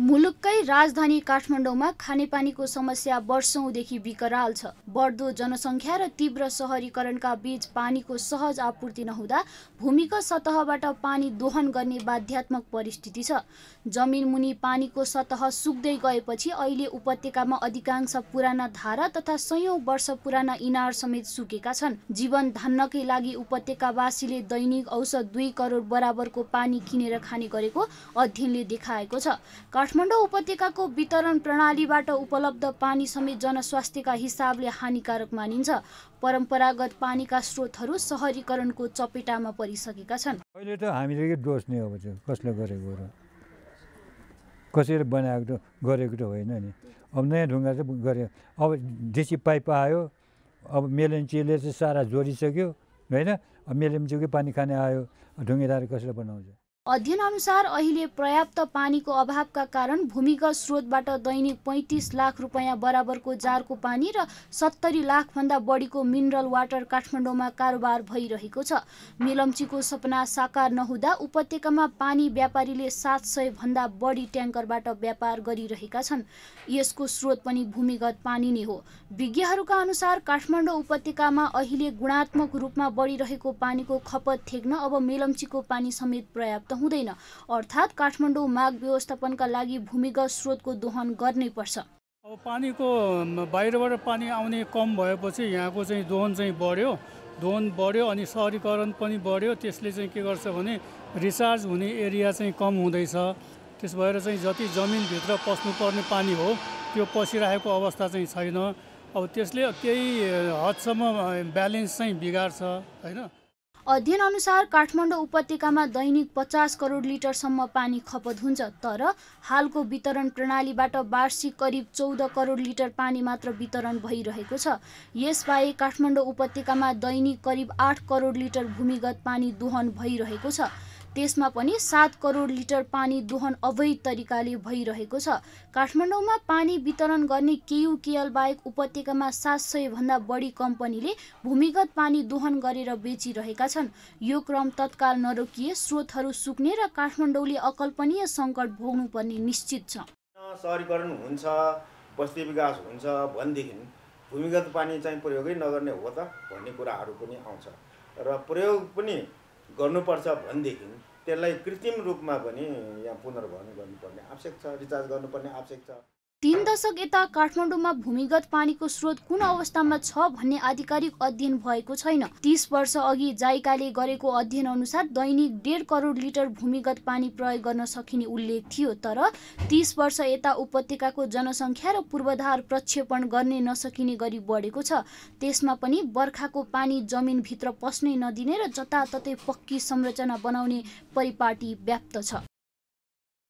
मुलुककै राजधानी काठमाडौँमा खानेपानीको समस्या वर्षौँदेखि विकराल छ बढ्दो जनसङ्ख्या र तीव्र सहरीकरणका बीच पानीको सहज आपूर्ति नहुँदा भूमिगत सतहबाट पानी दोहन गर्ने बाध्यात्मक परिस्थिति छ जमिन मुनि पानीको सतह सुक्दै गएपछि अहिले उपत्यकामा अधिकांश पुराना धारा तथा सयौँ वर्ष पुराना इनार समेत सुकेका छन् जीवन धान्नकै लागि उपत्यकावासीले दैनिक औसत दुई करोड बराबरको पानी किनेर खाने गरेको अध्ययनले देखाएको छ काठमाडौँ उपत्यकाको वितरण प्रणालीबाट उपलब्ध पानी समेत जनस्वास्थ्यका हिसाबले हानिकारक मानिन्छ परम्परागत पानीका स्रोतहरू सहरीकरणको चपेटामा परिसकेका छन् अहिले त हामीले दोष नै अब कसले गरेको र कसैले बनाएको त गरेको त होइन नि अब नयाँ ढुङ्गा चाहिँ गऱ्यो अब देसी पाइप आयो अब मेलेम्चीले चाहिँ सारा जोडिसक्यो होइन अब मेलेम्चीकै पानी खाने आयो ढुङ्गेदार कसले बनाउँछ अध्ययन अनुसार अहिले पर्याप्त पानीको अभावका कारण भूमिगत स्रोतबाट दैनिक पैँतिस लाख रुपियाँ बराबरको जारको पानी र सत्तरी लाखभन्दा बढीको मिनरल वाटर काठमाडौँमा कारोबार भइरहेको छ मिलम्चीको सपना साकार नहुँदा उपत्यकामा पानी व्यापारीले सात भन्दा बढी ट्याङ्करबाट व्यापार गरिरहेका छन् यसको स्रोत पनि भूमिगत पानी नै हो विज्ञहरूका अनुसार काठमाडौँ उपत्यकामा अहिले गुणात्मक रूपमा बढिरहेको पानीको खपत थेग्न अब मेलम्चीको पानी समेत पर्याप्त हुँदैन अर्थात् काठमाडौँ माग व्यवस्थापनका लागि भूमिगत स्रोतको दोहन गर्नै पर्छ अब पानीको बाहिरबाट पानी आउने कम भएपछि यहाँको चाहिँ दोहन चाहिँ बढ्यो दोहन बढ्यो अनि सहरीकरण पनि बढ्यो त्यसले चाहिँ के गर्छ भने रिचार्ज हुने एरिया चाहिँ कम हुँदैछ त्यस भएर चाहिँ जति जमिनभित्र पस्नुपर्ने पानी हो त्यो पसिरहेको अवस्था चाहिँ छैन अब त्यसले केही हदसम्म ब्यालेन्स चाहिँ बिगार्छ होइन अध्ययनअनुसार काठमाडौँ उपत्यकामा दैनिक पचास करोड लिटरसम्म पानी खपत हुन्छ तर हालको वितरण प्रणालीबाट वार्षिक करिब चौध करोड लिटर पानी मात्र वितरण भइरहेको छ यसबाहेक काठमाडौँ उपत्यकामा दैनिक करिब आठ करोड लिटर भूमिगत पानी दोहन भइरहेको छ त्यसमा पनि सात करोड लिटर पानी दोहन अवैध तरिकाले भइरहेको छ काठमाडौँमा पानी वितरण गर्ने केयुकेएल बाहेक उपत्यकामा सात सयभन्दा बढी कम्पनीले भूमिगत पानी दोहन गरेर बेचिरहेका छन् यो क्रम तत्काल नरोकिए स्रोतहरू सुक्ने र काठमाडौँले अकल्पनीय सङ्कट भोग्नुपर्ने निश्चित छ सहरीकरण हुन्छ बस्ती विकास हुन्छ भनेदेखि भूमिगत पानी चाहिँ प्रयोगै नगर्ने हो त भन्ने कुराहरू पनि आउँछ र प्रयोग पनि गर्नुपर्छ भनेदेखि त्यसलाई कृत्रिम रूपमा पनि यहाँ पुनर्भरण गर्नुपर्ने आवश्यक छ रिचार्ज गर्नुपर्ने आवश्यक छ तीन दशक यता काठमाडौँमा भूमिगत पानीको स्रोत कुन अवस्थामा छ भन्ने आधिकारिक अध्ययन भएको छैन तीस वर्ष अघि जाइकाले गरेको अध्ययन अनुसार दैनिक डेढ करोड लिटर भूमिगत पानी प्रयोग गर्न सकिने उल्लेख थियो तर तीस वर्ष यता उपत्यकाको जनसङ्ख्या र पूर्वाधार प्रक्षेपण गर्ने नसकिने गरी बढेको छ त्यसमा पनि बर्खाको पानी जमिनभित्र पस्नै नदिने र जताततै पक्की संरचना बनाउने परिपाटी व्याप्त छ